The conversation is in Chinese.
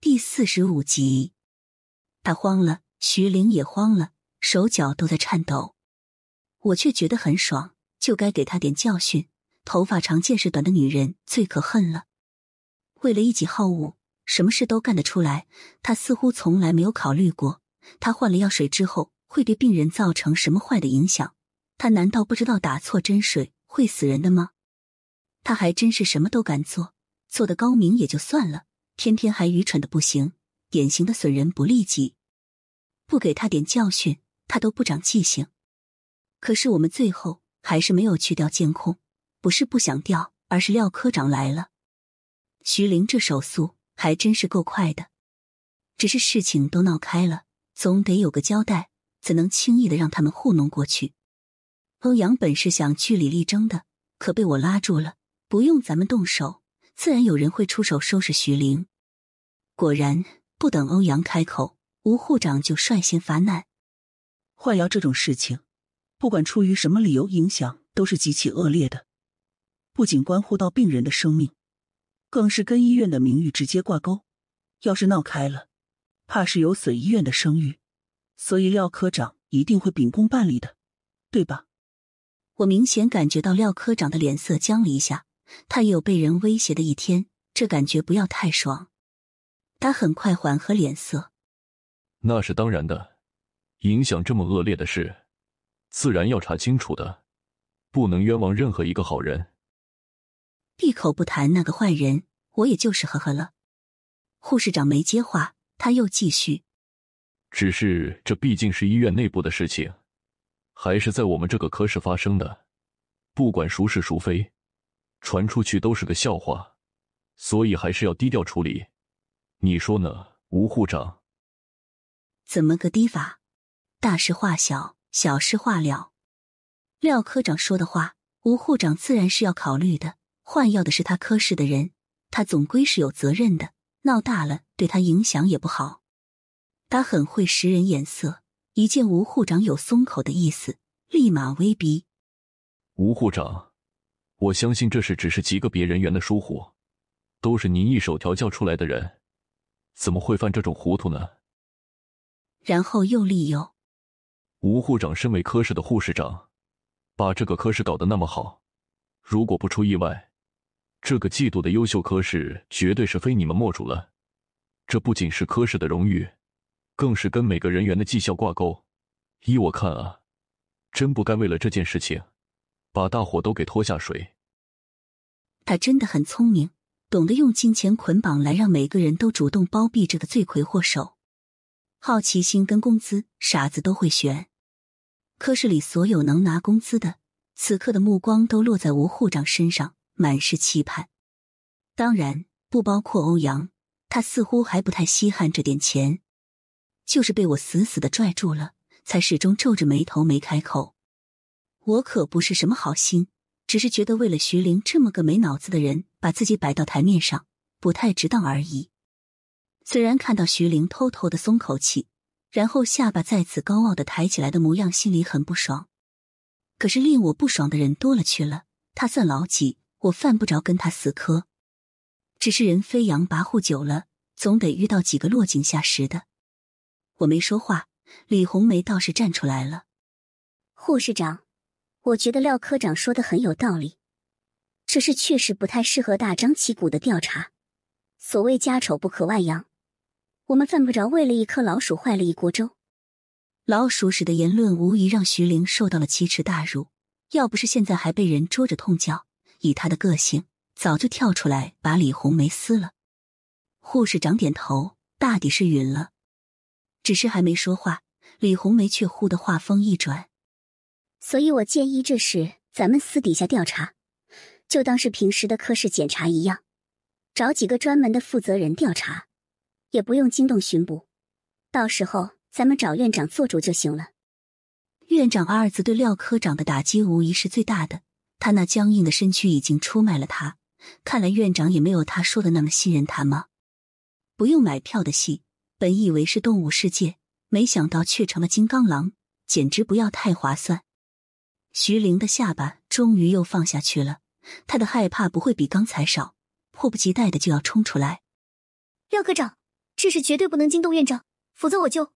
第四十五集，他慌了，徐玲也慌了，手脚都在颤抖。我却觉得很爽，就该给她点教训。头发长见识短的女人最可恨了，为了一己好恶，什么事都干得出来。她似乎从来没有考虑过，她换了药水之后会对病人造成什么坏的影响。她难道不知道打错针水会死人的吗？她还真是什么都敢做，做的高明也就算了。偏偏还愚蠢的不行，典型的损人不利己，不给他点教训，他都不长记性。可是我们最后还是没有去掉监控，不是不想调，而是廖科长来了。徐玲这手速还真是够快的，只是事情都闹开了，总得有个交代，怎能轻易的让他们糊弄过去？欧阳本是想据理力争的，可被我拉住了，不用咱们动手。自然有人会出手收拾徐玲。果然，不等欧阳开口，吴护长就率先发难。换药这种事情，不管出于什么理由，影响都是极其恶劣的。不仅关乎到病人的生命，更是跟医院的名誉直接挂钩。要是闹开了，怕是有损医院的声誉。所以廖科长一定会秉公办理的，对吧？我明显感觉到廖科长的脸色僵了一下。他也有被人威胁的一天，这感觉不要太爽。他很快缓和脸色，那是当然的，影响这么恶劣的事，自然要查清楚的，不能冤枉任何一个好人。闭口不谈那个坏人，我也就是呵呵了。护士长没接话，他又继续。只是这毕竟是医院内部的事情，还是在我们这个科室发生的，不管孰是孰非。传出去都是个笑话，所以还是要低调处理。你说呢，吴护长？怎么个低法？大事化小，小事化了。廖科长说的话，吴护长自然是要考虑的。换药的是他科室的人，他总归是有责任的。闹大了，对他影响也不好。他很会识人眼色，一见吴护长有松口的意思，立马威逼吴护长。我相信这事只是极个别人员的疏忽，都是您一手调教出来的人，怎么会犯这种糊涂呢？然后又利用吴护长身为科室的护士长，把这个科室搞得那么好，如果不出意外，这个季度的优秀科室绝对是非你们莫属了。这不仅是科室的荣誉，更是跟每个人员的绩效挂钩。依我看啊，真不该为了这件事情。把大伙都给拖下水。他真的很聪明，懂得用金钱捆绑来让每个人都主动包庇这个罪魁祸首。好奇心跟工资，傻子都会选。科室里所有能拿工资的，此刻的目光都落在吴护长身上，满是期盼。当然，不包括欧阳，他似乎还不太稀罕这点钱，就是被我死死的拽住了，才始终皱着眉头没开口。我可不是什么好心，只是觉得为了徐玲这么个没脑子的人把自己摆到台面上，不太值当而已。虽然看到徐玲偷偷的松口气，然后下巴再次高傲的抬起来的模样，心里很不爽。可是令我不爽的人多了去了，他算老几？我犯不着跟他死磕。只是人飞扬跋扈久了，总得遇到几个落井下石的。我没说话，李红梅倒是站出来了，护士长。我觉得廖科长说的很有道理，这事确实不太适合大张旗鼓的调查。所谓家丑不可外扬，我们犯不着为了一颗老鼠坏了一锅粥。老鼠屎的言论无疑让徐玲受到了奇耻大辱，要不是现在还被人捉着痛叫，以他的个性，早就跳出来把李红梅撕了。护士长点头，大抵是允了，只是还没说话，李红梅却忽的话锋一转。所以我建议这事咱们私底下调查，就当是平时的科室检查一样，找几个专门的负责人调查，也不用惊动巡捕。到时候咱们找院长做主就行了。院长二字对廖科长的打击无疑是最大的。他那僵硬的身躯已经出卖了他，看来院长也没有他说的那么信任他吗？不用买票的戏，本以为是动物世界，没想到却成了金刚狼，简直不要太划算。徐凌的下巴终于又放下去了，他的害怕不会比刚才少，迫不及待的就要冲出来。廖科长，这事绝对不能惊动院长，否则我就。